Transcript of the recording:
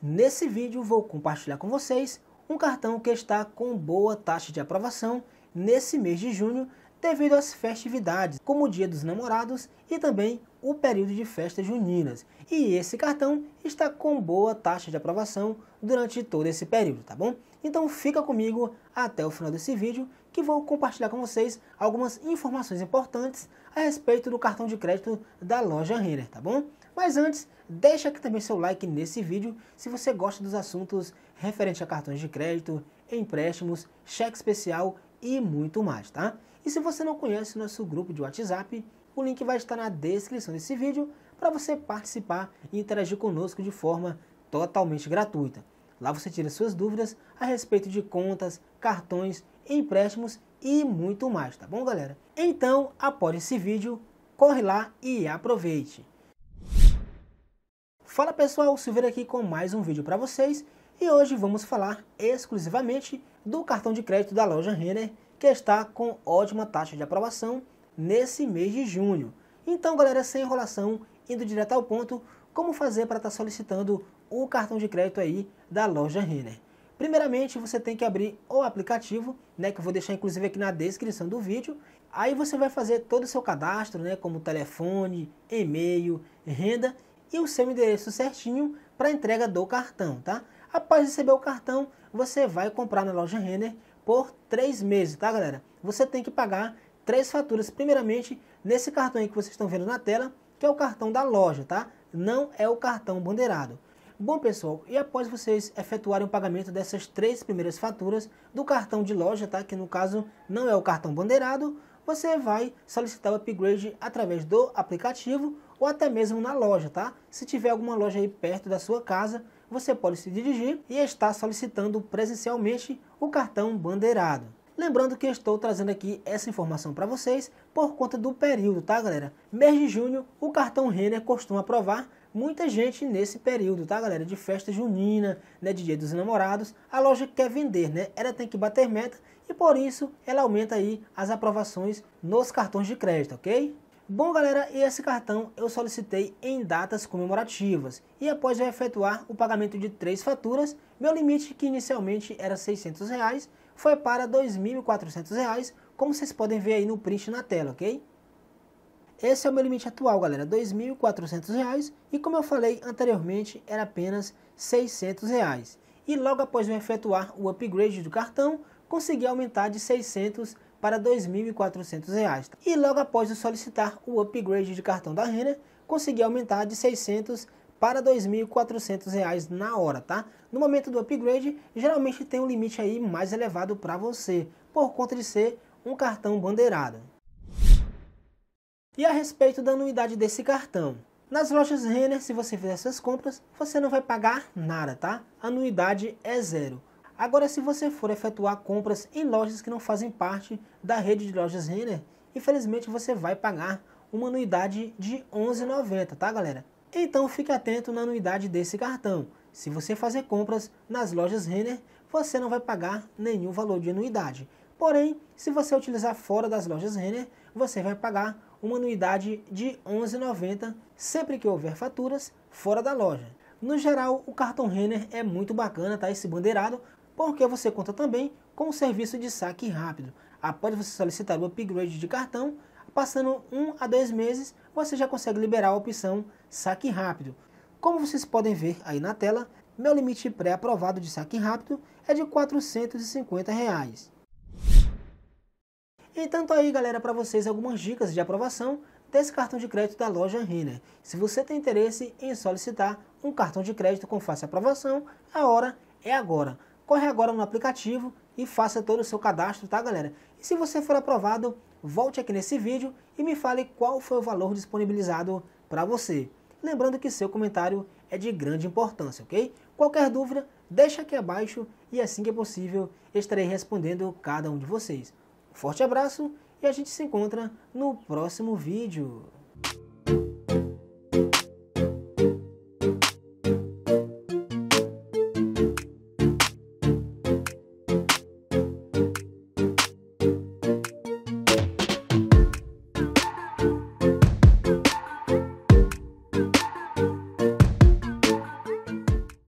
Nesse vídeo vou compartilhar com vocês um cartão que está com boa taxa de aprovação nesse mês de junho devido às festividades, como o Dia dos Namorados e também o período de festas juninas. E esse cartão está com boa taxa de aprovação durante todo esse período, tá bom? Então fica comigo até o final desse vídeo que vou compartilhar com vocês algumas informações importantes a respeito do cartão de crédito da loja Renner, tá bom? Mas antes, deixa aqui também seu like nesse vídeo se você gosta dos assuntos referentes a cartões de crédito, empréstimos, cheque especial e muito mais, tá? E se você não conhece o nosso grupo de WhatsApp, o link vai estar na descrição desse vídeo para você participar e interagir conosco de forma totalmente gratuita. Lá você tira suas dúvidas a respeito de contas, cartões, empréstimos e muito mais, tá bom, galera? Então, após esse vídeo, corre lá e aproveite! Fala pessoal, Silveira aqui com mais um vídeo para vocês e hoje vamos falar exclusivamente do cartão de crédito da loja Renner que está com ótima taxa de aprovação nesse mês de junho. Então galera, sem enrolação, indo direto ao ponto, como fazer para estar tá solicitando o cartão de crédito aí da loja Renner? Primeiramente, você tem que abrir o aplicativo, né, que eu vou deixar inclusive aqui na descrição do vídeo. Aí você vai fazer todo o seu cadastro, né, como telefone, e-mail, renda, e o seu endereço certinho para entrega do cartão, tá? Após receber o cartão, você vai comprar na loja Renner por três meses, tá galera? Você tem que pagar três faturas, primeiramente nesse cartão aí que vocês estão vendo na tela, que é o cartão da loja, tá? Não é o cartão bandeirado. Bom pessoal, e após vocês efetuarem o pagamento dessas três primeiras faturas do cartão de loja, tá? Que no caso não é o cartão bandeirado, você vai solicitar o upgrade através do aplicativo ou até mesmo na loja, tá? Se tiver alguma loja aí perto da sua casa, você pode se dirigir e estar solicitando presencialmente o cartão bandeirado. Lembrando que estou trazendo aqui essa informação para vocês por conta do período, tá galera? Mês de junho, o cartão Renner costuma aprovar muita gente nesse período, tá galera? De festa junina, né? De dia dos namorados, a loja quer vender, né? Ela tem que bater meta e por isso ela aumenta aí as aprovações nos cartões de crédito, ok? Bom, galera, esse cartão eu solicitei em datas comemorativas e após eu efetuar o pagamento de três faturas, meu limite, que inicialmente era R$ 600, reais, foi para R$ 2.400, como vocês podem ver aí no print na tela, ok? Esse é o meu limite atual, galera, R$ 2.400 e como eu falei anteriormente, era apenas R$ 600. Reais. E logo após eu efetuar o upgrade do cartão, consegui aumentar de 600 para R$ 2.400 e logo após solicitar o upgrade de cartão da Renner, consegui aumentar de 600 para R$ 2.400 na hora, tá? No momento do upgrade, geralmente tem um limite aí mais elevado para você, por conta de ser um cartão bandeirado. E a respeito da anuidade desse cartão, nas lojas Renner, se você fizer essas compras, você não vai pagar nada, tá? A anuidade é zero. Agora, se você for efetuar compras em lojas que não fazem parte da rede de lojas Renner, infelizmente você vai pagar uma anuidade de 11,90, tá galera? Então fique atento na anuidade desse cartão. Se você fazer compras nas lojas Renner, você não vai pagar nenhum valor de anuidade. Porém, se você utilizar fora das lojas Renner, você vai pagar uma anuidade de 11,90 sempre que houver faturas fora da loja. No geral, o cartão Renner é muito bacana, tá? Esse bandeirado, porque você conta também com o serviço de saque rápido. Após você solicitar o upgrade de cartão, passando 1 a 2 meses, você já consegue liberar a opção saque rápido. Como vocês podem ver aí na tela, meu limite pré-aprovado de saque rápido é de R$ 450. Reais. Então aí galera, para vocês algumas dicas de aprovação desse cartão de crédito da loja Renner. Se você tem interesse em solicitar um cartão de crédito com fácil aprovação, a hora é agora corre agora no aplicativo e faça todo o seu cadastro, tá galera? E se você for aprovado, volte aqui nesse vídeo e me fale qual foi o valor disponibilizado para você. Lembrando que seu comentário é de grande importância, ok? Qualquer dúvida, deixa aqui abaixo e assim que é possível estarei respondendo cada um de vocês. Um forte abraço e a gente se encontra no próximo vídeo.